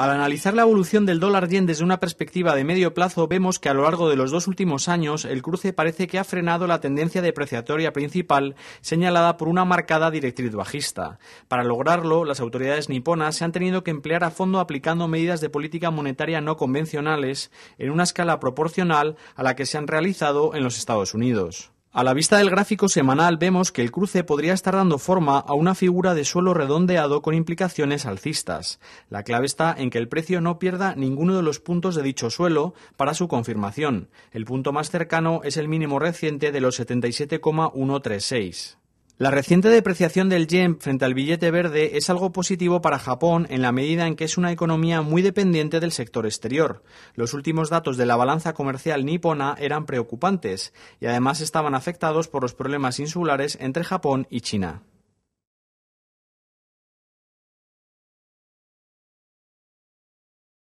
Al analizar la evolución del dólar yen desde una perspectiva de medio plazo, vemos que a lo largo de los dos últimos años el cruce parece que ha frenado la tendencia depreciatoria principal señalada por una marcada directriz bajista. Para lograrlo, las autoridades niponas se han tenido que emplear a fondo aplicando medidas de política monetaria no convencionales en una escala proporcional a la que se han realizado en los Estados Unidos. A la vista del gráfico semanal vemos que el cruce podría estar dando forma a una figura de suelo redondeado con implicaciones alcistas. La clave está en que el precio no pierda ninguno de los puntos de dicho suelo para su confirmación. El punto más cercano es el mínimo reciente de los 77,136. La reciente depreciación del yen frente al billete verde es algo positivo para Japón en la medida en que es una economía muy dependiente del sector exterior. Los últimos datos de la balanza comercial nipona eran preocupantes y además estaban afectados por los problemas insulares entre Japón y China.